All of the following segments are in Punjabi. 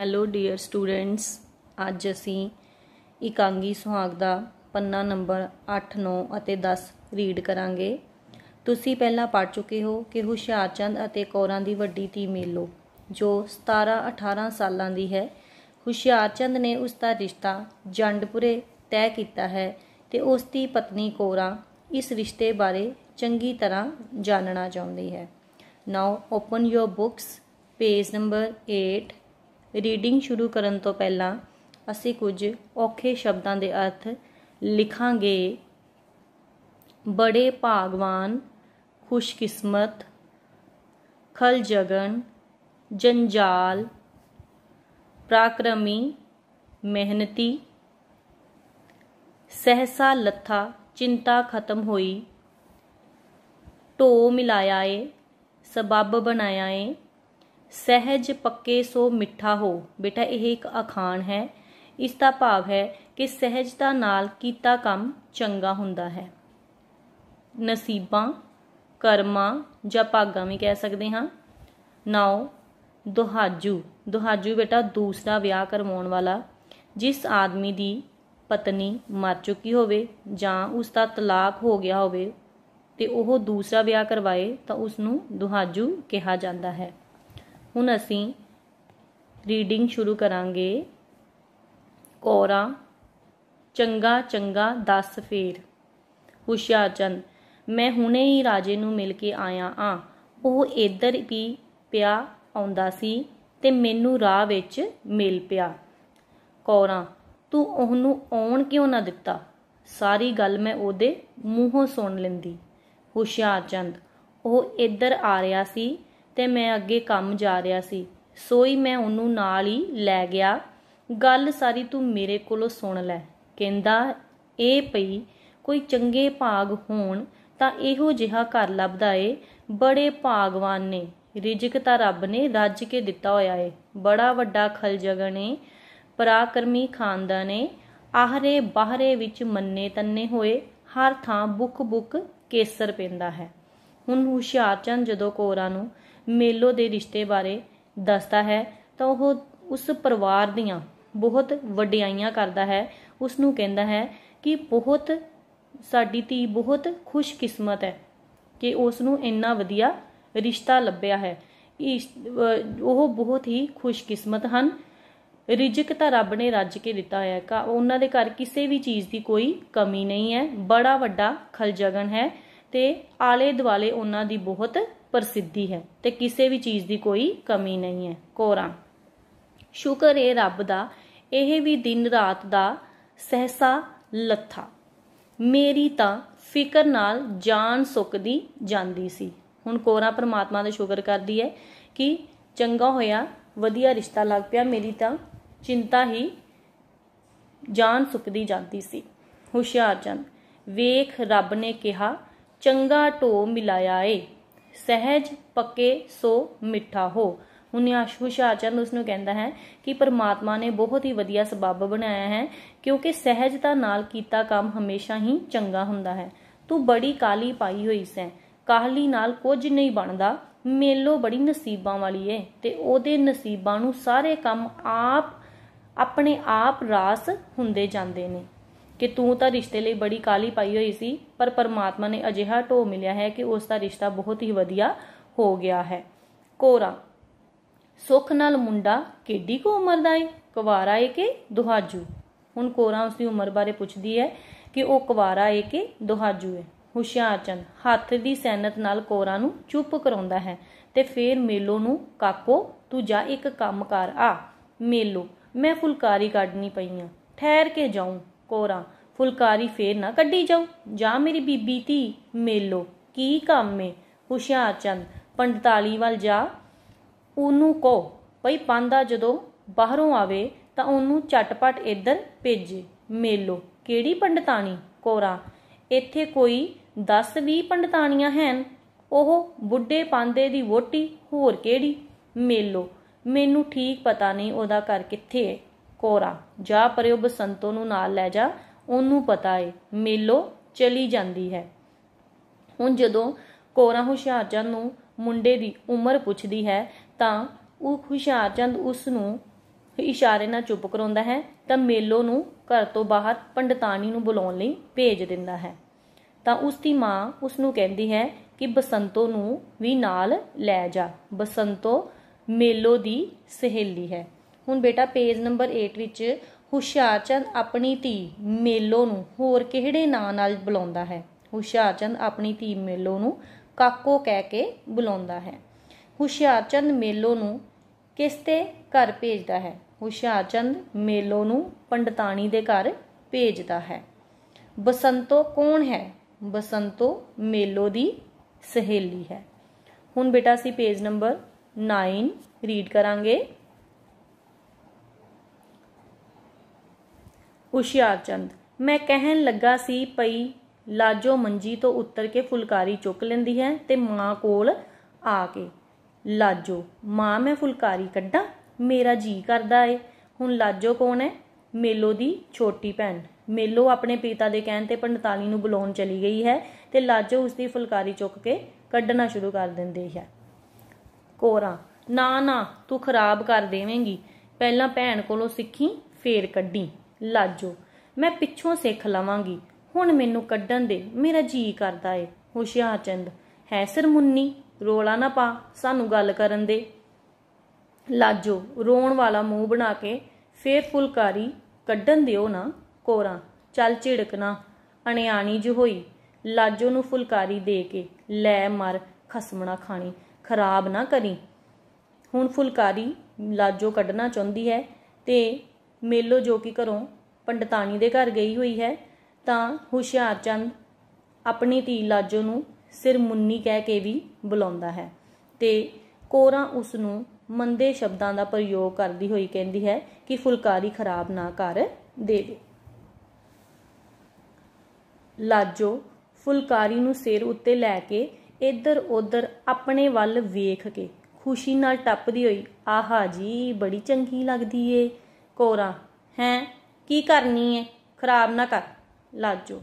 ਹੈਲੋ ਡੀਅਰ ਸਟੂਡੈਂਟਸ ਅੱਜ ਅਸੀਂ ਇਕਾਂਗੀ ਸੁਹਾਗ ਦਾ ਪੰਨਾ ਨੰਬਰ 8 9 ਅਤੇ 10 ਰੀਡ ਕਰਾਂਗੇ ਤੁਸੀਂ ਪਹਿਲਾਂ ਪੜ ਚੁੱਕੇ ਹੋ ਕਿ ਹੁਸ਼ਿਆਰਚੰਦ ਅਤੇ ਕੌਰਾਂ ਦੀ ਵੱਡੀ ਧੀ ਮੇਲੋ ਜੋ 17 18 ਸਾਲਾਂ ਦੀ ਹੈ ਹੁਸ਼ਿਆਰਚੰਦ ਨੇ ਉਸ ਦਾ ਰਿਸ਼ਤਾ ਜੰਡਪੁਰੇ ਤੈਅ ਕੀਤਾ ਹੈ ਤੇ ਉਸ ਦੀ ਪਤਨੀ ਕੌਰਾਂ ਇਸ ਰਿਸ਼ਤੇ ਬਾਰੇ ਚੰਗੀ ਤਰ੍ਹਾਂ ਜਾਣਨਾ ਚਾਹੁੰਦੀ ਹੈ now open your books page number 8 reading ਸ਼ੁਰੂ ਕਰਨ ਤੋਂ ਪਹਿਲਾਂ ਅਸੀਂ ਕੁਝ ਔਖੇ ਸ਼ਬਦਾਂ ਦੇ ਅਰਥ ਲਿਖਾਂਗੇ ਬੜੇ ਭਾਗਵਾਨ ਖੁਸ਼ਕਿਸਮਤ ਖਲ ਜਗਨ ਜੰਜਾਲ ਪ੍ਰਾਕਰਮੀ ਮਿਹਨਤੀ ਸਹਸਾ ਲੱਥਾ ਚਿੰਤਾ ਖਤਮ ਹੋਈ ਢੋ ਮਿਲਾਇਆ ਏ ਸਬੱਬ ਬਣਾਇਆ ਏ ਸਹਿਜ ਪੱਕੇ ਸੋ ਮਿੱਠਾ ਹੋ ਬੇਟਾ ਇਹ ਇੱਕ ਅਖਾਣ ਹੈ ਇਸ ਦਾ ਭਾਵ ਹੈ ਕਿ ਸਹਿਜਤਾ ਨਾਲ ਕੀਤਾ ਕੰਮ ਚੰਗਾ ਹੁੰਦਾ ਹੈ ਨਸੀਬਾਂ ਕਰਮਾਂ ਜਾਂ ਭਾਗਾਂ ਵੀ ਕਹਿ ਸਕਦੇ ਹਾਂ ਨਾਉ ਦੁਹਾਜੂ ਦੁਹਾਜੂ ਬੇਟਾ ਦੂਸਰਾ ਵਿਆਹ ਕਰਵਾਉਣ ਵਾਲਾ ਜਿਸ ਆਦਮੀ ਦੀ ਪਤਨੀ ਮਰ ਚੁੱਕੀ ਹੋਵੇ ਜਾਂ ਉਸ ਦਾ ਤਲਾਕ ਹੋ ਗਿਆ ਹੋਵੇ ਤੇ ਉਹ ਦੂਸਰਾ ਵਿਆਹ ਕਰਵਾਏ ਤਾਂ ਉਸ ਨੂੰ ਦੁਹਾਜੂ ਕਿਹਾ ਜਾਂਦਾ ਹੈ ਹੁਣ ਅਸੀਂ ਰੀਡਿੰਗ ਸ਼ੁਰੂ ਕਰਾਂਗੇ ਕੋਰਾ ਚੰਗਾ ਚੰਗਾ 10 ਫੇਰ ਹੁਸ਼ਿਆਰਚੰਦ ਮੈਂ ਹੁਣੇ ਹੀ ਰਾਜੇ ਨੂੰ ਮਿਲ ਕੇ ਆਇਆ ਆ ਉਹ ਇੱਧਰ ਵੀ ਪਿਆ ਆਉਂਦਾ ਸੀ ਤੇ ਮੈਨੂੰ ਰਾਹ ਵਿੱਚ ਮਿਲ ਪਿਆ ਕੌਰਾ ਤੂੰ ਉਹਨੂੰ ਆਉਣ ਕਿਉਂ ਨਾ ਦਿੱਤਾ ਸਾਰੀ ਗੱਲ ਮੈਂ ਉਹਦੇ ਮੂੰਹੋਂ ਸੁਣ ਲੈਂਦੀ ਹੁਸ਼ਿਆਰਚੰਦ ਉਹ ਇੱਧਰ ਆ ਰਿਹਾ ਸੀ ਤੇ ਮੈਂ ਅੱਗੇ ਕੰਮ ਜਾ ਰਿਹਾ ਸੀ ਸੋਈ ਮੈਂ ਉਹਨੂੰ ਨਾਲ ਹੀ ਲੈ ਗਿਆ ਗੱਲ ਸਾਰੀ ਤੂੰ ਮੇਰੇ ਕੋਲੋਂ ਸੁਣ ਲੈ ਕਹਿੰਦਾ ਇਹ ਪਈ ਕੋਈ ਚੰਗੇ ਭਾਗ ਹੋਣ ਤਾਂ ਇਹੋ ਜਿਹਾ ਘਰ ਲੱਭਦਾ ਏ ਬੜੇ ਭਾਗਵਾਨ ਨੇ ਰਿਜਕ ਤਾਂ ਰੱਬ ਨੇ ਰੱਜ ਕੇ ਦਿੱਤਾ ਹੋਇਆ ਏ ਬੜਾ ਵੱਡਾ ਖਲ ਜਗਣੇ ਪਰਾਕਰਮੀ ਖਾਨਦਾਨ ਆਹਰੇ ਬਾਹਰੇ ਵਿੱਚ ਮੰਨੇ ਤੰਨੇ ਹੋਏ ਹਰ ਥਾਂ ਬੁੱਕ ਬੁੱਕ ਕੇਸਰ ਪੈਂਦਾ ਹੈ ਹੁਣ ਹੁਸ਼ਿਆਰਚੰਦ ਜਦੋਂ ਕੋਰਾ ਨੂੰ ਮੇਲੋ ਦੇ ਰਿਸ਼ਤੇ ਬਾਰੇ ਦੱਸਦਾ ਹੈ ਤਾਂ ਉਹ ਉਸ ਪਰਿਵਾਰ ਦੀਆਂ ਬਹੁਤ ਵਡਿਆਈਆਂ ਕਰਦਾ ਹੈ ਉਸ ਨੂੰ ਕਹਿੰਦਾ ਹੈ ਕਿ ਬਹੁਤ ਸਾਡੀ ਧੀ ਬਹੁਤ ਖੁਸ਼ਕਿਸਮਤ ਹੈ ਕਿ ਉਸ ਨੂੰ ਇੰਨਾ ਵਧੀਆ ਰਿਸ਼ਤਾ ਲੱਭਿਆ ਹੈ ਉਹ ਬਹੁਤ ਹੀ ਖੁਸ਼ਕਿਸਮਤ ਹਨ ਰਿਜਕ ਤਾਂ ਰੱਬ ਨੇ ਰੱਜ ਕੇ ਦਿੱਤਾ ਹੋਇਆ ਹੈ ਉਹਨਾਂ ਦੇ ਘਰ ਕਿਸੇ ਵੀ ਚੀਜ਼ ਦੀ ਕੋਈ ਕਮੀ ਨਹੀਂ ਹੈ ਬੜਾ ਵੱਡਾ ਖਲਜਗਨ ਹੈ ਤੇ ਆਲੇ ਦੁਆਲੇ ਉਹਨਾਂ ਦੀ ਬਹੁਤ ਪ੍ਰਸਿੱਧੀ ਹੈ ਤੇ ਕਿਸੇ ਵੀ ਚੀਜ਼ ਦੀ ਕੋਈ ਕਮੀ ਨਹੀਂ ਹੈ ਕੋਰਾ ਸ਼ੁਕਰ ਹੈ ਰੱਬ ਦਾ ਇਹ ਵੀ ਦਿਨ ਰਾਤ ਦਾ ਸਹਸਾ ਲੱਥਾ ਮੇਰੀ ਤਾਂ ਫਿਕਰ ਨਾਲ ਜਾਨ ਸੁੱਕਦੀ ਜਾਂਦੀ ਸੀ ਹੁਣ ਕੋਰਾ ਪ੍ਰਮਾਤਮਾ ਦਾ ਸ਼ੁਕਰ ਕਰਦੀ ਹੈ ਕਿ ਚੰਗਾ ਹੋਇਆ ਵਧੀਆ ਰਿਸ਼ਤਾ ਲੱਗ ਪਿਆ ਮੇਰੀ ਤਾਂ ਚਿੰਤਾ ਹੀ ਜਾਨ ਸੁੱਕਦੀ ਜਾਂਦੀ ਸੀ ਹੁਸ਼ਿਆਰ ਜਨ ਵੇਖ ਰੱਬ ਨੇ ਕਿਹਾ ਚੰਗਾ ਢੋ ਮਿਲਾਇਆ ਏ ਸਹਿਜ ਪੱਕੇ ਸੋ ਮਿੱਠਾ ਹੋ ਹੁਣ ਹੁਸ਼ਿਆਰਚੰਦ ਉਸ ਨੂੰ ਕਹਿੰਦਾ ਹੈ ਕਿ ਪਰਮਾਤਮਾ ਨੇ ਬਹੁਤ ਹੀ ਵਧੀਆ ਸਬੱਬ ਬਣਾਇਆ ਹੈ ਕਿਉਂਕਿ ਸਹਿਜਤਾ ਨਾਲ ਕੀਤਾ ਕੰਮ ਹਮੇਸ਼ਾ ਹੀ ਚੰਗਾ ਹੁੰਦਾ ਹੈ ਤੂੰ ਬੜੀ ਕਾਲੀ ਪਾਈ ਹੋਈ ਸੈਂ ਕਾਹਲੀ ਨਾਲ ਕੁਝ ਨਹੀਂ ਬਣਦਾ ਮੇਲੋ ਬੜੀ ਨਸੀਬਾਂ ਵਾਲੀ ਏ ਤੇ ਉਹਦੇ ਨਸੀਬਾਂ ਨੂੰ ਸਾਰੇ ਕੰਮ ਆਪ ਆਪਣੇ ਆਪ ਰਾਸ ਹੁੰਦੇ ਜਾਂਦੇ ਨੇ ਕਿ ਤੂੰ ਤਾਂ ਰਿਸ਼ਤੇ ਲਈ ਬੜੀ ਕਾਲੀ ਪਾਈ ਹੋਈ ਸੀ ਪਰ ਪਰਮਾਤਮਾ ਨੇ ਅਜਿਹਾ ਢੋ ਮਿਲਿਆ ਹੈ ਕਿ ਉਸ ਦਾ ਰਿਸ਼ਤਾ ਬਹੁਤ ਹੀ ਵਧੀਆ ਹੋ ਗਿਆ ਹੈ ਕੋਰਾ ਸੁਖ ਨਾਲ ਮੁੰਡਾ ਕਿੱਡੀ ਕੁ ਉਮਰ ਦਾ ਏ ਕੁਵਾਰਾ ਏ ਕਿ ਦੁਹਾਜੂ ਹੁਣ ਕੋਰਾ ਉਸ ਦੀ ਉਮਰ ਬਾਰੇ ਪੁੱਛਦੀ ਹੈ ਕਿ ਉਹ ਕੁਵਾਰਾ ਏ ਕਿ ਦੁਹਾਜੂ ਏ ਹੁਸ਼ਿਆਰਚੰਦ ਹੱਥ ਦੀ ਸੈਨਤ ਨਾਲ ਕੋਰਾ ਨੂੰ ਚੁੱਪ ਕਰਾਉਂਦਾ ਹੈ ਤੇ ਫੇਰ ਮੇਲੋ ਨੂੰ ਕਾਕੋ ਤੂੰ ਜਾ ਇੱਕ ਕੰਮ ਕਰ ਆ ਮੇਲੋ ਮੈਂ ਫੁਲਕਾਰੀ ਕੱਢਣੀ ਪਈ ਆ ਠਹਿਰ ਕੇ ਜਾਉਂ ਕੋਰਾ ਫੁਲਕਾਰੀ ਫੇਰ ਨਾ ਕੱਢੀ ਜਾਓ ਜਾ ਮੇਰੀ ਬੀਬੀ ਧੀ ਮੇਲੋ ਕੀ ਕੰਮ ਏ ਹੁਸ਼ਿਆਰ ਚੰਦ ਪੰਡਤਾਲੀ ਵੱਲ ਜਾ ਉਹਨੂੰ ਕੋ ਭਈ ਪਾਂਦਾ ਜਦੋਂ ਬਾਹਰੋਂ ਆਵੇ ਤਾਂ ਉਹਨੂੰ ਚਟਪਟ ਇੱਧਰ ਭੇਜੇ ਮੇਲੋ ਕਿਹੜੀ ਪੰਡਤਾਨੀ ਕੋਰਾ ਇੱਥੇ ਕੋਈ 10-20 ਪੰਡਤਾਨੀਆਂ ਹਨ ਉਹ ਬੁੱਢੇ ਪਾਂਦੇ ਦੀ ਵੋਟੀ ਹੋਰ ਕਿਹੜੀ ਮੇਲੋ ਮੈਨੂੰ ਠੀਕ ਪਤਾ ਨਹੀਂ ਉਹਦਾ ਘਰ ਕਿੱਥੇ ਹੈ ਕੋਰਾ ਜਾ ਪਰਿਓ ਬਸੰਤੋ ਨੂੰ ਨਾਲ ਲੈ ਜਾ ਉਹਨੂੰ ਪਤਾ ਏ ਮੇਲੋ ਚਲੀ ਜਾਂਦੀ ਹੈ ਹੁਣ ਜਦੋਂ ਕੋਰਾ ਹੁਸ਼ਿਆਰਚੰਦ ਨੂੰ ਮੁੰਡੇ ਦੀ ਉਮਰ ਪੁੱਛਦੀ ਹੈ ਤਾਂ ਉਹ ਹੁਸ਼ਿਆਰਚੰਦ ਉਸ ਨੂੰ ਇਸ਼ਾਰੇ ਨਾਲ ਚੁੱਪ ਕਰਾਉਂਦਾ ਹੈ ਤਾਂ ਮੇਲੋ ਨੂੰ ਘਰ ਤੋਂ ਬਾਹਰ ਪੰਡਤਾਨੀ ਨੂੰ ਬੁਲਾਉਣ ਲਈ ਭੇਜ ਦਿੰਦਾ ਹੈ ਤਾਂ ਉਸ ਦੀ ਮਾਂ ਉਸ ਨੂੰ ਕਹਿੰਦੀ ਹੈ ਕਿ ਬਸੰਤੋ ਨੂੰ ਵੀ ਨਾਲ ਲੈ ਜਾ ਬਸੰਤੋ ਮੇਲੋ ਦੀ ਸਹੇਲੀ ਹੈ ਹੁਣ ਬੇਟਾ ਪੇਜ ਨੰਬਰ 8 ਵਿੱਚ ਹੁਸ਼ਿਆਰਚੰਦ ਆਪਣੀ ਧੀ ਮੇਲੋ ਨੂੰ ਹੋਰ ਕਿਹੜੇ ਨਾਂ ਨਾਲ ਬੁਲਾਉਂਦਾ ਹੈ ਹੁਸ਼ਿਆਰਚੰਦ ਆਪਣੀ ਧੀ ਮੇਲੋ ਨੂੰ ਕਾਕੋ ਕਹਿ ਕੇ ਬੁਲਾਉਂਦਾ ਹੈ ਹੁਸ਼ਿਆਰਚੰਦ ਮੇਲੋ ਨੂੰ ਕਿਸ ਤੇ ਘਰ ਭੇਜਦਾ ਹੈ ਹੁਸ਼ਿਆਰਚੰਦ ਮੇਲੋ ਨੂੰ ਪੰਡਤਾਣੀ ਦੇ ਘਰ ਭੇਜਦਾ ਹੈ ਬਸੰਤੋ ਕੌਣ ਹੈ ਬਸੰਤੋ ਮੇਲੋ ਦੀ ਸਹੇਲੀ ਹੈ ਹੁਣ ਬੇਟਾ ਅਸੀਂ ਪੇਜ ਨੰਬਰ 9 ਰੀਡ ਕਰਾਂਗੇ ਚੰਦ ਮੈਂ ਕਹਿਣ ਲੱਗਾ ਸੀ ਪਈ ਲਾਜੋ ਮੰਜੀ ਤੋਂ ਉੱਤਰ ਕੇ ਫੁਲਕਾਰੀ ਚੁੱਕ ਲੈਂਦੀ ਹੈ ਤੇ ਮਾਂ ਕੋਲ ਆ ਕੇ ਲਾਜੋ ਮਾਂ ਮੈਂ ਫੁਲਕਾਰੀ ਕੱਢਾਂ ਮੇਰਾ ਜੀ ਕਰਦਾ ਏ ਹੁਣ ਲਾਜੋ ਕੌਣ ਹੈ ਮੇਲੋ ਦੀ ਛੋਟੀ ਭੈਣ ਮੇਲੋ ਆਪਣੇ ਪਿਤਾ ਦੇ ਕਹਿਣ ਤੇ ਪੰਡਤਾਲੀ ਨੂੰ ਬੁਲਾਉਣ ਚਲੀ ਗਈ ਹੈ ਤੇ ਲਾਜੋ ਉਸ ਦੀ ਫੁਲਕਾਰੀ ਚੁੱਕ ਕੇ ਕੱਢਣਾ ਸ਼ੁਰੂ ਕਰ ਦਿੰਦੀ ਹੈ ਕੋਰਾ ਨਾ ਨਾ ਤੂੰ ਖਰਾਬ ਕਰ ਦੇਵੇਂਗੀ ਪਹਿਲਾਂ ਭੈਣ ਕੋਲੋਂ ਸਿੱਖੀ ਫੇਰ ਕੱਢੀ ਲਾਜੋ ਮੈਂ ਪਿੱਛੋਂ ਸਿੱਖ ਲਵਾਂਗੀ ਹੁਣ ਮੈਨੂੰ ਕੱਢਣ ਦੇ ਮੇਰਾ ਜੀ ਕਰਦਾ ਏ ਹੁਸ਼ਿਆਰ ਚੰਦ ਹੈ ਸਰ ਮੁੰਨੀ ਰੋਲਾ ਨਾ ਪਾ ਸਾਨੂੰ ਗੱਲ ਕਰਨ ਦੇ ਲਾਜੋ ਰੋਣ ਵਾਲਾ ਮੂੰਹ ਬਣਾ ਕੇ ਫੇਰ ਫੁਲਕਾਰੀ ਕੱਢਣ ਦਿਓ ਨਾ ਕੋਰਾ ਚੱਲ ਝਿੜਕਣਾ ਅਣਿਆਣੀ ਜਿਹੀ ਹੋਈ ਲਾਜੋ ਨੂੰ ਫੁਲਕਾਰੀ ਦੇ ਕੇ ਲੈ ਮਰ ਖਸਮਣਾ ਖਾਣੀ ਖਰਾਬ ਨਾ ਕਰੀ ਹੁਣ ਫੁਲਕਾਰੀ ਲਾਜੋ ਕੱਢਣਾ ਚਾਹੁੰਦੀ ਹੈ ਤੇ ਮੇਲੋ ਜੋ ਕਿ ਘਰੋਂ ਪੰਡਤਾਣੀ ਦੇ ਘਰ ਗਈ ਹੋਈ ਹੈ ਤਾਂ ਹੁਸ਼ਿਆਰਚੰਦ ਆਪਣੀ ਧੀ ਲਾਜੋ ਨੂੰ ਸਿਰ ਮੁੰਨੀ ਕਹਿ ਕੇ ਵੀ ਬੁਲਾਉਂਦਾ ਹੈ ਤੇ ਕੋਰਾ ਉਸ ਨੂੰ ਮੰਦੇ ਸ਼ਬਦਾਂ ਦਾ ਪ੍ਰਯੋਗ ਕਰਦੀ ਹੋਈ ਕਹਿੰਦੀ ਹੈ ਕਿ ਫੁਲਕਾਰੀ ਖਰਾਬ ਨਾ ਕਰ ਦੇ ਦੇ ਲਾਜੋ ਫੁਲਕਾਰੀ ਨੂੰ ਸਿਰ ਉੱਤੇ ਲੈ ਕੇ ਇੱਧਰ ਉੱਧਰ ਆਪਣੇ ਵੱਲ ਵੇਖ ਕੇ ਖੁਸ਼ੀ ਨਾਲ ਟੱਪਦੀ ਹੋਈ ਆਹਾ ਜੀ ਬੜੀ ਚੰਗੀ ਲੱਗਦੀ ਏ ਕੋਰਾ ਹੈ ਕੀ ਕਰਨੀ ਹੈ ਖਰਾਬ ਨਾ ਕਰ ਲਾਜੋ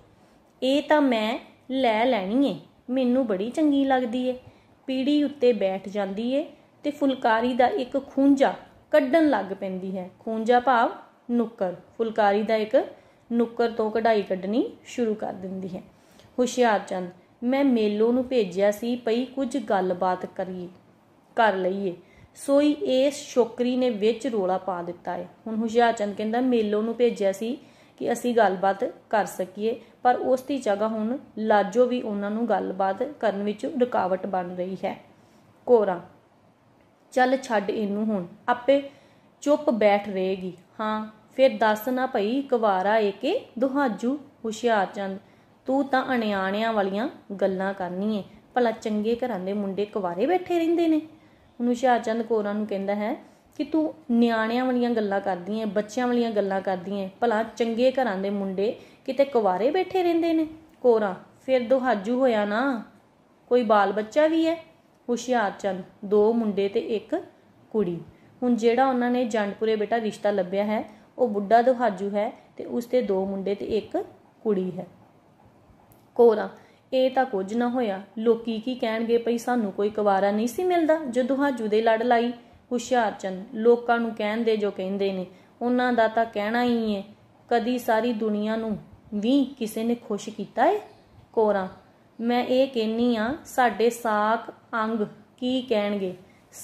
ਇਹ ਤਾਂ ਮੈਂ ਲੈ ਲੈਣੀ ਹੈ ਮੈਨੂੰ ਬੜੀ ਚੰਗੀ ਲੱਗਦੀ ਹੈ ਪੀੜੀ ਉੱਤੇ ਬੈਠ ਜਾਂਦੀ ਹੈ ਤੇ ਫੁਲਕਾਰੀ ਦਾ ਇੱਕ ਖੂੰਜਾ ਕੱਢਣ ਲੱਗ ਪੈਂਦੀ ਹੈ ਖੂੰਜਾ ਭਾਵ ਨੁੱਕਰ ਫੁਲਕਾਰੀ ਦਾ ਇੱਕ ਨੁੱਕਰ ਤੋਂ ਕਢਾਈ ਕੱਢਣੀ ਸ਼ੁਰੂ ਕਰ ਦਿੰਦੀ ਹੈ ਹੁਸ਼ਿਆਰਚੰਦ ਮੈਂ ਮੇਲੋ ਨੂੰ ਭੇਜਿਆ ਸੀ ਪਈ ਕੁਝ ਗੱਲਬਾਤ ਕਰੀਏ ਕਰ ਲਈਏ ਸੋਈ ਇਸ ਛੋਕਰੀ ਨੇ ਵਿੱਚ ਰੋਲਾ ਪਾ ਦਿੱਤਾ ਹੈ ਹੁਣ ਹੁਸ਼ਿਆਰਚੰਦ ਕਹਿੰਦਾ ਮੇਲੋ ਨੂੰ ਭੇਜਿਆ ਸੀ ਕਿ ਅਸੀਂ ਗੱਲਬਾਤ ਕਰ ਸਕੀਏ ਪਰ ਉਸ ਦੀ ਜਗ੍ਹਾ ਹੁਣ ਲਾਜੋ ਵੀ ਉਹਨਾਂ ਨੂੰ ਗੱਲਬਾਤ ਕਰਨ ਵਿੱਚ ਰੁਕਾਵਟ ਬਣ ਰਹੀ ਹੈ ਕੋਰਾ ਚੱਲ ਛੱਡ ਇਹਨੂੰ ਹੁਣ ਆਪੇ ਚੁੱਪ ਬੈਠ ਰਹੇਗੀ ਹਾਂ ਫਿਰ ਦੱਸ ਨਾ ਭਈ ਕੁਵਾਰਾ ਕਿ ਦੁਹਾਜੂ ਹੁਸ਼ਿਆਰਚੰਦ ਤੂੰ ਤਾਂ ਅਣਿਆਣਿਆਂ ਵਾਲੀਆਂ ਗੱਲਾਂ ਕਰਨੀ ਏ ਭਲਾ ਚੰਗੇ ਘਰਾਂ ਦੇ ਮੁੰਡੇ ਕੁਵਾਰੇ ਬੈਠੇ ਰਹਿੰਦੇ ਨੇ ਹੁਣ ਹੁਸ਼ਿਆਰਚੰਦ ਕੋਰਾਂ ਨੂੰ ਕਹਿੰਦਾ ਹੈ ਕਿ ਤੂੰ ਨਿਆਣਿਆਂ ਵਾਲੀਆਂ ਗੱਲਾਂ ਕਰਦੀ ਐ ਬੱਚਿਆਂ ਵਾਲੀਆਂ ਗੱਲਾਂ ਕਰਦੀ ਐ ਭਲਾ ਚੰਗੇ ਘਰਾਂ ਦੇ ਮੁੰਡੇ ਕਿਤੇ ਕੁਵਾਰੇ ਬੈਠੇ ਰਹਿੰਦੇ ਨੇ ਕੋਰਾਂ ਫਿਰ ਦੁਹਾਜੂ ਹੋਇਆ ਨਾ ਕੋਈ ਬਾਲ ਬੱਚਾ ਵੀ ਹੁਸ਼ਿਆਰ ਹੁਸ਼ਿਆਰਚੰਦ ਦੋ ਮੁੰਡੇ ਤੇ ਇੱਕ ਕੁੜੀ ਹੁਣ ਜਿਹੜਾ ਉਹਨਾਂ ਨੇ ਜੰਡਪੁਰੇ ਬੇਟਾ ਰਿਸ਼ਤਾ ਲੱਭਿਆ ਹੈ ਉਹ ਬੁੱਢਾ ਦੁਹਾਜੂ ਹੈ ਤੇ ਉਸਤੇ ਦੋ ਮੁੰਡੇ ਤੇ ਇੱਕ ਕੁੜੀ ਹੈ ਕੋਰਾਂ ਇਹ ਤਾਂ ਕੁਝ ਨਾ ਹੋਇਆ ਲੋਕੀ ਕੀ ਕਹਿਣਗੇ ਭਈ ਸਾਨੂੰ ਕੋਈ ਕੁਵਾਰਾ ਨਹੀਂ ਸੀ ਮਿਲਦਾ ਜਦੋਂ ਹਾਜੂ ਦੇ ਲੜ ਲਾਈ ਹੁਸ਼ਿਆਰਚੰਦ ਲੋਕਾਂ ਨੂੰ ਕਹਿਣ ਦੇ ਜੋ ਕਹਿੰਦੇ ਨੇ ਉਹਨਾਂ ਦਾ ਤਾਂ ਕਹਿਣਾ ਹੀ ਹੈ ਕਦੀ ਸਾਰੀ ਦੁਨੀਆ ਨੂੰ ਵੀ ਕਿਸੇ ਨੇ ਖੁਸ਼ ਕੀਤਾ ਏ ਕੋਰਾ ਮੈਂ ਇਹ ਕਹਿਨੀ ਆ ਸਾਡੇ ਸਾਖ ਅੰਗ ਕੀ ਕਹਿਣਗੇ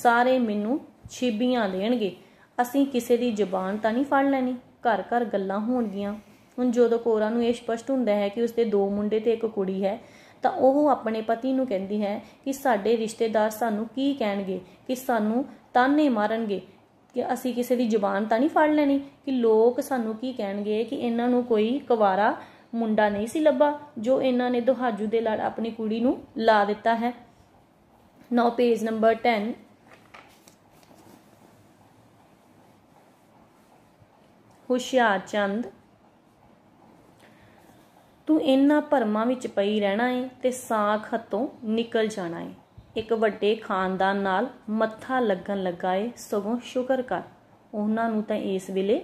ਸਾਰੇ ਮੈਨੂੰ ਛਿਬੀਆਂ ਦੇਣਗੇ ਅਸੀਂ ਕਿਸੇ ਦੀ ਜ਼ੁਬਾਨ ਤਾਂ ਨਹੀਂ ਫੜ ਲੈਣੀ ਘਰ ਘਰ ਗੱਲਾਂ ਹੋਣਗੀਆਂ ਹੁਣ ਜਦੋਂ ਕੋਰਾ ਨੂੰ ਇਹ ਸਪਸ਼ਟ ਹੁੰਦਾ ਹੈ ਕਿ ਉਸਦੇ ਦੋ ਮੁੰਡੇ ਤੇ ਇੱਕ ਕੁੜੀ ਹੈ ਤਾਂ ਉਹ ਆਪਣੇ ਪਤੀ ਨੂੰ ਕਹਿੰਦੀ ਹੈ ਕਿ ਸਾਡੇ ਰਿਸ਼ਤੇਦਾਰ ਸਾਨੂੰ ਕੀ ਕਹਿਣਗੇ ਕਿ ਸਾਨੂੰ ਤਾਨੇ ਮਾਰਨਗੇ ਕਿ ਅਸੀਂ ਕਿਸੇ ਦੀ ਜ਼ੁਬਾਨ ਤਾਂ ਨਹੀਂ ਫੜ ਲੈਣੀ ਕਿ ਲੋਕ ਸਾਨੂੰ ਕੀ ਕਹਿਣਗੇ ਕਿ ਇਹਨਾਂ ਨੂੰ ਕੋਈ ਕੁਵਾਰਾ ਮੁੰਡਾ ਨਹੀਂ ਸੀ ਲੱਭਾ ਜੋ ਇਹਨਾਂ ਨੇ ਦੁਹਾਜੂ ਦੇ ਲੜ ਆਪਣੀ ਕੁੜੀ ਨੂੰ ਲਾ ਦਿੱਤਾ ਹੈ ਨਾਓ ਪੇਜ ਨੰਬਰ 10 ਹੁਸ਼ਿਆਰ ਚੰਦ ਤੂੰ ਇੰਨਾ ਭਰਮਾਂ ਵਿੱਚ ਪਈ ਰਹਿਣਾ ਏ ਤੇ ਸਾਖ ਹੱਥੋਂ ਨਿਕਲ ਜਾਣਾ ਏ ਇੱਕ ਵੱਡੇ ਖਾਨਦਾਨ ਨਾਲ ਮੱਥਾ ਲੱਗਣ ਲੱਗਾ ਏ ਸਗੋਂ ਸ਼ੁਕਰ ਕਰ ਉਹਨਾਂ ਨੂੰ ਤਾਂ ਇਸ ਵੇਲੇ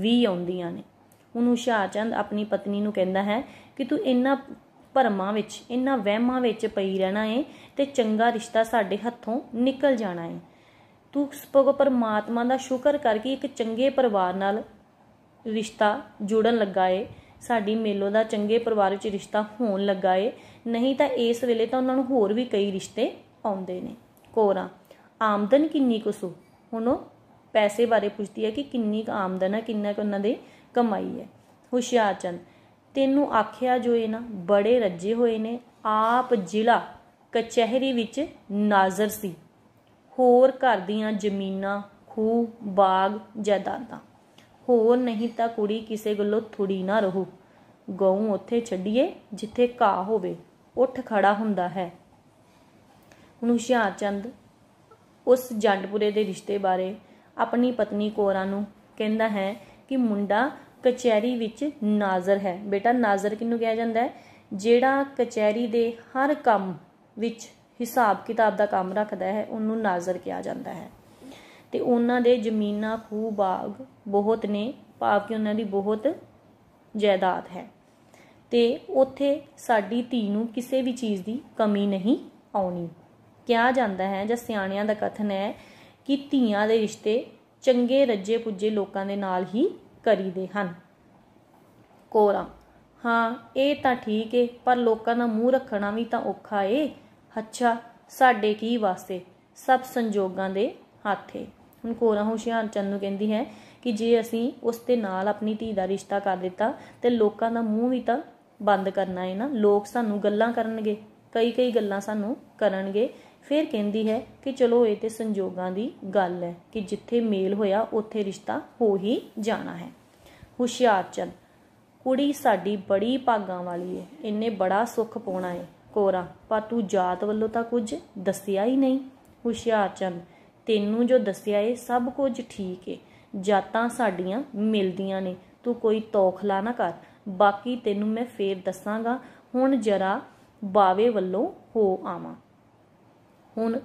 ਵੀ ਆਉਂਦੀਆਂ ਨੇ ਉਹਨੂੰ ਹੁਸ਼ਿਆਰਚੰਦ ਆਪਣੀ ਪਤਨੀ ਨੂੰ ਕਹਿੰਦਾ ਹੈ ਕਿ ਤੂੰ ਇੰਨਾ ਭਰਮਾਂ ਵਿੱਚ ਇੰਨਾ ਵਹਿਮਾਂ ਵਿੱਚ ਪਈ ਰਹਿਣਾ ਏ ਤੇ ਚੰਗਾ ਰਿਸ਼ਤਾ ਸਾਡੇ ਹੱਥੋਂ ਨਿਕਲ ਜਾਣਾ ਏ ਤੂੰ ਸਪੋਗ ਪਰਮਾਤਮਾ ਦਾ ਸ਼ੁਕਰ ਕਰ ਕਿ ਇੱਕ ਚੰਗੇ ਪਰਿਵਾਰ ਨਾਲ ਰਿਸ਼ਤਾ ਜੁੜਨ ਲੱਗਾ ਏ ਸਾਡੀ ਮੇਲੋ ਦਾ ਚੰਗੇ ਪਰਿਵਾਰ ਵਿੱਚ ਰਿਸ਼ਤਾ ਹੋਣ ਲੱਗਾ ਏ ਨਹੀਂ ਤਾਂ ਇਸ ਵੇਲੇ ਤਾਂ ਉਹਨਾਂ ਨੂੰ ਹੋਰ ਵੀ ਕਈ ਰਿਸ਼ਤੇ ਆਉਂਦੇ ਨੇ ਕੋਰਾ ਆਮਦਨ ਕਿੰਨੀ ਕੁ ਸੋ ਹੁਣ ਉਹ ਪੈਸੇ ਬਾਰੇ ਪੁੱਛਦੀ ਹੈ ਕਿ ਕਿੰਨੀ ਕੁ ਆਮਦਨ ਹੈ ਕਿੰਨਾ ਕੁ ਉਹਨਾਂ ਦੇ ਕਮਾਈ ਹੈ ਹੁਸ਼ਿਆਰਚੰਦ ਤੈਨੂੰ ਆਖਿਆ ਜੋ ਇਹ ਨਾ ਬੜੇ ਰੱਜੇ ਹੋਏ ਨੇ ਆਪ ਜ਼ਿਲ੍ਹਾ ਕਚਹਿਰੀ ਵਿੱਚ ਨਾਜ਼ਰ ਸੀ ਹੋਰ ਘਰ ਦੀਆਂ ਜ਼ਮੀਨਾਂ ਖੂ ਬਾਗ ਜਾਇਦਾਦਾਂ ਹੋਰ ਨਹੀਂ ਤਾਂ ਕੁੜੀ ਕਿਸੇ ਗੱਲੋਂ ਥੁੜੀ ਨਾ ਰਹੂ ਗਊ ਉੱਥੇ ਛੱਡੀਏ ਜਿੱਥੇ ਕਾ ਹੋਵੇ ਉੱਠ ਖੜਾ ਹੁੰਦਾ ਹੈ ਹੁਣ ਹੁਸ਼ਿਆਰ ਚੰਦ ਉਸ ਜੰਡਪੁਰੇ ਦੇ ਰਿਸ਼ਤੇ ਬਾਰੇ ਆਪਣੀ ਪਤਨੀ ਕੋਰਾ ਨੂੰ ਕਹਿੰਦਾ ਹੈ ਕਿ ਮੁੰਡਾ ਕਚਹਿਰੀ ਵਿੱਚ ਨਾਜ਼ਰ ਹੈ ਬੇਟਾ ਨਾਜ਼ਰ ਕਿਹਨੂੰ ਕਿਹਾ ਜਾਂਦਾ ਹੈ ਜਿਹੜਾ ਕਚਹਿਰੀ ਦੇ ਹਰ ਕੰਮ ਵਿੱਚ ਹਿਸਾਬ ਕਿਤਾਬ ਦਾ ਕੰਮ ਰੱਖਦਾ ਹੈ ਉਹਨੂੰ ਨਾਜ਼ਰ ਕਿਹਾ ਜਾਂਦਾ ਹੈ ਤੇ ਉਹਨਾਂ ਦੇ ਜ਼ਮੀਨਾਂ ਖੂਬ ਬਾਗ ਬਹੁਤ ਨੇ ਭਾਵ ਕਿ ਉਹਨਾਂ ਦੀ ਬਹੁਤ ਜਾਇਦਾਦ ਹੈ ਤੇ ਉੱਥੇ ਸਾਡੀ ਧੀ ਨੂੰ ਕਿਸੇ ਵੀ ਚੀਜ਼ ਦੀ ਕਮੀ ਨਹੀਂ ਆਉਣੀ ਕਿਹਾ ਜਾਂਦਾ ਹੈ ਜਾਂ ਸਿਆਣਿਆਂ ਦਾ ਕਥਨ ਹੈ ਕਿ ਧੀਆਂ ਦੇ ਰਿਸ਼ਤੇ ਚੰਗੇ ਰੱਜੇ ਪੁੱਜੇ ਲੋਕਾਂ ਦੇ ਨਾਲ ਹੀ ਕਰੀਦੇ ਹਨ ਕੋਰਾ ਹਾਂ ਇਹ ਤਾਂ ਠੀਕ ਏ ਪਰ ਲੋਕਾਂ ਦਾ ਮੂੰਹ ਰੱਖਣਾ ਵੀ ਤਾਂ ਔਖਾ ਏ ਅੱਛਾ ਸਾਡੇ ਕੀ ਵਾਸਤੇ ਸਭ ਸੰਜੋਗਾਂ ਦੇ ਹੱਥੇ ਹੁਣ ਕੋਰਾ ਹੁਸ਼ਿਆਰ ਚੰਦ ਨੂੰ ਕਹਿੰਦੀ ਹੈ ਕਿ ਜੇ ਅਸੀਂ ਉਸ ਦੇ ਨਾਲ ਆਪਣੀ ਧੀ ਦਾ ਰਿਸ਼ਤਾ ਕਰ ਦਿੱਤਾ ਤੇ ਲੋਕਾਂ ਦਾ ਮੂੰਹ ਵੀ ਤਾਂ ਬੰਦ ਕਰਨਾ ਹੈ ਨਾ ਲੋਕ ਸਾਨੂੰ ਗੱਲਾਂ ਕਰਨਗੇ ਕਈ ਕਈ ਗੱਲਾਂ ਸਾਨੂੰ ਕਰਨਗੇ ਫਿਰ ਕਹਿੰਦੀ ਹੈ ਕਿ ਚਲੋ ਇਹ ਤੇ ਸੰਜੋਗਾਂ ਦੀ ਗੱਲ ਹੈ ਕਿ ਜਿੱਥੇ ਮੇਲ ਹੋਇਆ ਉੱਥੇ ਰਿਸ਼ਤਾ ਹੋ ਹੀ ਜਾਣਾ ਹੈ ਹੁਸ਼ਿਆਰ ਚੰਦ ਕੁੜੀ ਸਾਡੀ ਬੜੀ ਭਾਗਾਂ ਵਾਲੀ ਹੈ ਇੰਨੇ ਬੜਾ ਸੁੱਖ ਪਾਉਣਾ ਹੈ ਕੋਰਾ ਪਰ ਤੂੰ ਜਾਤ ਵੱਲੋਂ ਤਾਂ ਕੁਝ ਦੱਸਿਆ ਹੀ ਨਹੀਂ ਹੁਸ਼ਿਆਰ ਚੰਦ ਤੈਨੂੰ ਜੋ ਦੱਸਿਆ ਏ ਸਭ ਕੁਝ ਠੀਕ ਏ ਜਾਤਾਂ ਸਾਡੀਆਂ ਮਿਲਦੀਆਂ ਨੇ ਤੂੰ ਕੋਈ ਤੋਖਲਾ ਨਾ ਕਰ ਬਾਕੀ ਤੈਨੂੰ ਮੈਂ ਫੇਰ ਦੱਸਾਂਗਾ ਹੁਣ ਜਰਾ ਬਾਵੇ ਵੱਲੋਂ ਹੋ ਆਵਾਂ ਹੁਣ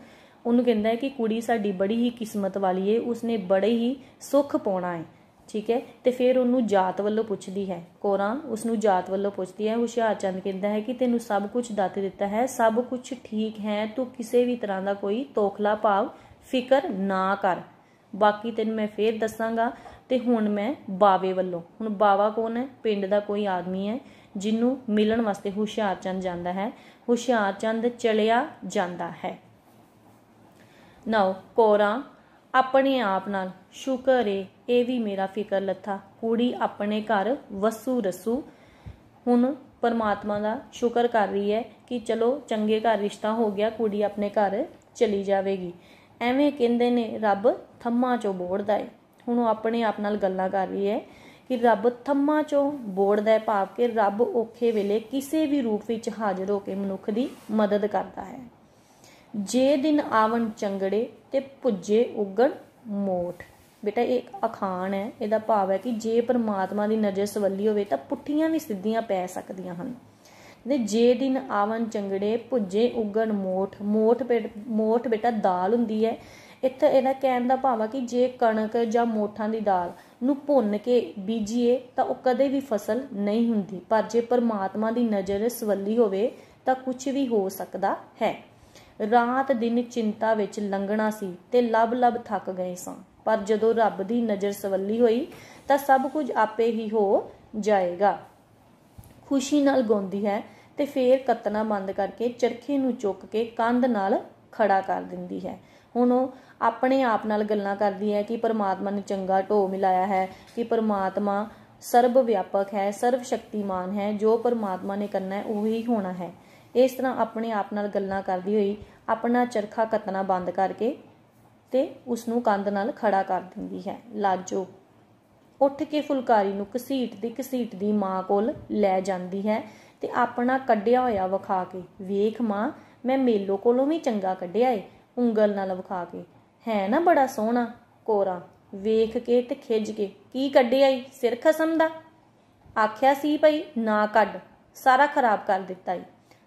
ਉਹਨੂੰ ਕਹਿੰਦਾ ਹੈ ਕਿ ਕੁੜੀ ਸਾਡੀ ਬੜੀ ਹੀ ਕਿਸਮਤ ਵਾਲੀ ਏ ਉਸਨੇ ਬੜੇ ਹੀ ਸੁੱਖ ਪਾਉਣਾ ਏ ਠੀਕ ਹੈ ਤੇ ਫਿਰ ਉਹਨੂੰ ਜਾਤ ਵੱਲੋਂ ਪੁੱਛਦੀ ਹੈ ਕੋਰਾ ਉਸਨੂੰ ਜਾਤ ਵੱਲੋਂ ਪੁੱਛਦੀ ਹੈ ਹੁਸ਼ਿਆਰ ਚੰਦ ਕਹਿੰਦਾ ਹੈ ਕਿ ਤੈਨੂੰ ਸਭ ਕੁਝ ਦੱਤ ਦਿੱਤਾ ਹੈ ਸਭ ਕੁਝ ਠੀਕ ਹੈ ਤੂੰ ਕਿਸੇ ਵੀ ਤਰ੍ਹਾਂ ਦਾ ਕੋਈ ਤੋਖਲਾ ਭਾਵ ਫਿਕਰ ਨਾ ਕਰ ਬਾਕੀ ਤੈਨੂੰ ਮੈਂ ਫੇਰ ਦੱਸਾਂਗਾ ਤੇ ਹੁਣ ਮੈਂ ਬਾਵੇ ਵੱਲੋਂ ਹੁਣ ਬਾਵਾ ਕੌਣ ਹੈ ਪਿੰਡ ਦਾ ਕੋਈ ਆਦਮੀ ਹੈ ਜਿਹਨੂੰ ਮਿਲਣ ਵਾਸਤੇ ਹੁਸ਼ਿਆਰਚੰਦ ਜਾਂਦਾ ਹੈ ਹੁਸ਼ਿਆਰਚੰਦ ਚਲਿਆ ਜਾਂਦਾ ਹੈ ਨਾਓ ਕੋਰਾ ਆਪਣੇ ਆਪ ਨਾਲ ਸ਼ੁਕਰ ਏ ਇਹ ਵੀ ਮੇਰਾ ਫਿਕਰ ਲੱਥਾ ਕੁੜੀ ਆਪਣੇ ਘਰ ਵਸੂ ਰਸੂ ਹੁਣ ਪਰਮਾਤਮਾ ਦਾ ਸ਼ੁਕਰ ਕਰ ਰਹੀ ਹੈ ਕਿ ਚਲੋ ਚੰਗੇ ਘਰ ਰਿਸ਼ਤਾ ਹੋ ਗਿਆ ਕੁੜੀ ਆਪਣੇ ਘਰ ਚਲੀ ਜਾਵੇਗੀ ਐਵੇਂ ਕਹਿੰਦੇ ਨੇ ਰੱਬ ਥੰਮਾ ਚੋਂ ਬੋੜਦਾ ਏ ਹੁਣ ਉਹ ਆਪਣੇ ਆਪ ਨਾਲ ਗੱਲਾਂ ਕਰ ਰਹੀ ਏ ਕਿ ਰੱਬ ਥੰਮਾ ਚੋਂ ਬੋੜਦਾ ਹੈ ਭਾਵ ਕਿ ਰੱਬ ਔਖੇ ਵੇਲੇ ਕਿਸੇ ਵੀ ਰੂਪ ਵਿੱਚ ਹਾਜ਼ਰ ਹੋ ਕੇ ਮਨੁੱਖ ਦੀ ਮਦਦ ਕਰਦਾ ਹੈ ਜੇ ਦਿਨ ਆਵਣ ਚੰਗੜੇ ਤੇ ਪੁੱਜੇ ਉਗਣ ਮੋਠ ਬੇਟਾ ਇਹ ਅਖਾਣ ਹੈ ਇਹਦਾ ਭਾਵ ਹੈ ਕਿ ਜੇ ਪਰਮਾਤਮਾ ਦੀ ਨਜ਼ਰ ਸਵੱਲੀ ਹੋਵੇ ਤਾਂ ਪੁੱਠੀਆਂ ਵੀ ਸਿੱਧੀਆਂ ਪੈ ਸਕਦੀਆਂ ਹਨ ਕਹਿੰਦੇ ਜੇ ਦਿਨ ਆਵਨ ਚੰਗੜੇ ਭੁੱਜੇ ਉਗਣ ਮੋਠ ਮੋਠ ਮੋਠ ਬੇਟਾ ਦਾਲ ਹੁੰਦੀ ਹੈ ਇੱਥੇ ਇਹਦਾ ਕਹਿਣ ਦਾ ਭਾਵ ਆ ਕਿ ਜੇ ਕਣਕ ਜਾਂ ਮੋਠਾਂ ਦੀ ਦਾਲ ਨੂੰ ਭੁੰਨ ਕੇ ਬੀਜੀਏ ਤਾਂ ਉਹ ਕਦੇ ਵੀ ਫਸਲ ਨਹੀਂ ਹੁੰਦੀ ਪਰ ਜੇ ਪਰਮਾਤਮਾ ਦੀ ਨਜ਼ਰ ਸਵੱਲੀ ਹੋਵੇ ਤਾਂ ਕੁਝ ਵੀ ਹੋ ਸਕਦਾ ਹੈ ਰਾਤ ਦਿਨ ਚਿੰਤਾ ਵਿੱਚ ਲੰਘਣਾ ਸੀ ਤੇ ਲਬ ਲਬ ਥੱਕ ਗਏ ਸਾਂ ਪਰ ਜਦੋਂ ਰੱਬ ਦੀ ਨਜ਼ਰ ਸਵੱਲੀ ਹੋਈ ਤਾਂ ਸਭ ਕੁਝ ਆਪੇ ਹੀ ਹੋ ਜਾਏਗਾ ਖੁਸ਼ੀ ਨਾਲ ਗਾਉਂਦੀ ਹੈ ਤੇ ਫੇਰ ਕੱਤਣਾ ਬੰਦ ਕਰਕੇ ਚਰਖੇ ਨੂੰ ਚੁੱਕ ਕੇ ਕੰਧ ਨਾਲ ਖੜਾ ਕਰ ਦਿੰਦੀ ਹੈ ਹੁਣ ਉਹ ਆਪਣੇ ਆਪ ਨਾਲ ਗੱਲਾਂ ਕਰਦੀ ਹੈ ਕਿ ਪਰਮਾਤਮਾ ਨੇ ਚੰਗਾ ਢੋ ਮਿਲਾਇਆ ਹੈ ਕਿ ਪਰਮਾਤਮਾ ਸਰਬ ਵਿਆਪਕ ਹੈ ਸਰਵ ਸ਼ਕਤੀਮਾਨ ਹੈ ਜੋ ਪਰਮਾਤਮਾ ਨੇ ਕਰਨਾ ਹੈ ਉਹ ਹੀ ਹੋਣਾ ਹੈ ਇਸ ਤਰ੍ਹਾਂ ਆਪਣੇ ਆਪ ਨਾਲ ਗੱਲਾਂ ਕਰਦੀ ਹੋਈ ਆਪਣਾ ਚਰਖਾ ਕੱਤਣਾ ਬੰਦ ਕਰਕੇ ਤੇ ਉਸ ਨੂੰ ਕੰਧ ਨਾਲ ਖੜਾ ਕਰ ਦਿੰਦੀ ਹੈ ਲਾਜੋ ਉੱਠ ਕੇ ਫੁਲਕਾਰੀ ਨੂੰ ਕਸੀਟ ਦੀ ਕਸੀਟ ਦੀ ਮਾਂ ਕੋਲ ਲੈ ਜਾਂਦੀ ਹੈ ਤੇ ਆਪਣਾ ਕੱਢਿਆ ਹੋਇਆ ਵਿਖਾ ਕੇ ਵੇਖ ਮਾਂ ਮੈਂ ਮੇਲੋ ਕੋਲੋਂ ਵੀ ਚੰਗਾ ਕੱਢਿਆ ਏ ਉਂਗਲ ਨਾਲ ਵਿਖਾ ਕੇ ਹੈ ਨਾ ਬੜਾ ਸੋਹਣਾ ਕੋਰਾ ਵੇਖ ਕੇ ਤੇ ਖਿੱਜ ਕੇ ਕੀ ਕੱਢਿਆ ਈ ਸਿਰ ਖਸਮ ਦਾ ਆਖਿਆ ਸੀ ਭਈ ਨਾ ਕੱਢ ਸਾਰਾ ਖਰਾਬ ਕਰ ਦਿੱਤਾ ਈ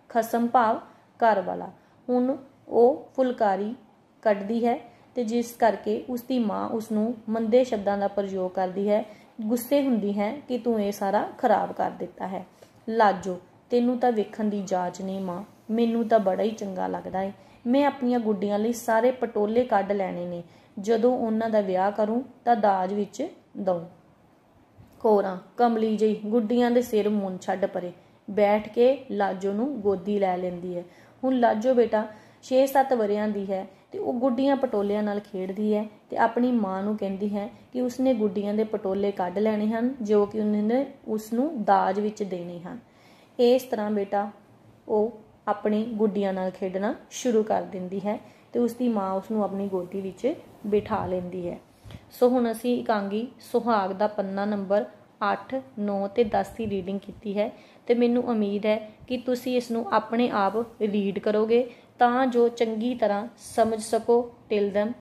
ਖਸਮ ਭਾਵ ਘਰ ਵਾਲਾ ਹੁਣ ਉਹ ਫੁਲਕਾਰੀ ਕੱਢਦੀ ਹੈ ਤੇ ਜਿਸ ਕਰਕੇ ਉਸ ਦੀ ਮਾਂ ਉਸ ਨੂੰ ਮੰਦੇ ਸ਼ਬਦਾਂ ਦਾ ਪ੍ਰਯੋਗ ਕਰਦੀ ਹੈ ਗੁੱਸੇ ਹੁੰਦੀ ਹੈ ਕਿ ਤੂੰ ਇਹ ਸਾਰਾ ਖਰਾਬ ਕਰ ਦਿੱਤਾ ਹੈ ਲਾਜੋ ਤੈਨੂੰ ਤਾਂ ਵੇਖਣ ਦੀ ਜਾਚ ਨਹੀਂ ਮਾਂ ਮੈਨੂੰ ਤਾਂ ਬੜਾ ਹੀ ਚੰਗਾ ਲੱਗਦਾ ਹੈ ਮੈਂ ਆਪਣੀਆਂ ਗੁੱਡੀਆਂ ਲਈ ਸਾਰੇ ਪਟੋਲੇ ਕੱਢ ਲੈਣੇ ਨੇ ਜਦੋਂ ਉਹਨਾਂ ਦਾ ਵਿਆਹ ਕਰੂੰ ਤਾਂ ਦਾਜ ਵਿੱਚ ਦਊਂ ਕੋਰਾ ਕਮਲੀ ਜਈ ਗੁੱਡੀਆਂ ਦੇ ਸਿਰ ਮੁੰਨ ਛੱਡ ਪਰੇ ਬੈਠ ਕੇ ਲਾਜੋ ਨੂੰ ਗੋਦੀ ਲੈ ਲੈਂਦੀ ਹੈ ਹੁਣ ਲਾਜੋ ਬੇਟਾ 6-7 ਵਰਿਆਂ ਦੀ ਹੈ ਤੇ ਉਹ ਗੁੱਡੀਆਂ ਪਟੋਲਿਆਂ ਨਾਲ ਖੇਡਦੀ ਹੈ ਤੇ ਆਪਣੀ ਮਾਂ ਨੂੰ ਕਹਿੰਦੀ ਹੈ ਕਿ ਉਸਨੇ ਗੁੱਡੀਆਂ ਦੇ ਪਟੋਲੇ ਕੱਢ ਲੈਣੇ ਹਨ ਜੋ ਕਿ ਉਹਨੇ ਉਸ ਨੂੰ ਦਾਜ ਵਿੱਚ ਦੇਣੇ ਹਨ ਇਸ ਤਰ੍ਹਾਂ ਬੇਟਾ ਉਹ ਆਪਣੀ ਗੁੱਡੀਆਂ ਨਾਲ ਖੇਡਣਾ ਸ਼ੁਰੂ ਕਰ ਦਿੰਦੀ ਹੈ ਤੇ ਉਸ ਦੀ ਮਾਂ ਉਸ ਨੂੰ ਆਪਣੀ ਗੋਦੀ ਵਿੱਚ ਬਿਠਾ ਲੈਂਦੀ ਹੈ ਸੋ ਹੁਣ ਅਸੀਂ ਇਕਾਂਗੀ ਸੁਹਾਗ ਦਾ ਪੰਨਾ ਨੰਬਰ 8 9 ਤੇ 10 ਦੀ ਰੀਡਿੰਗ ਕੀਤੀ ਹੈ ਤੇ ਮੈਨੂੰ ਉਮੀਦ ਹੈ ਕਿ ਤੁਸੀਂ ਇਸ ਨੂੰ ਆਪਣੇ ਆਪ ਰੀਡ ਕਰੋਗੇ ਤਾਂ ਜੋ ਚੰਗੀ ਤਰ੍ਹਾਂ ਸਮਝ ਸਕੋ ਟਿਲ ਦਮ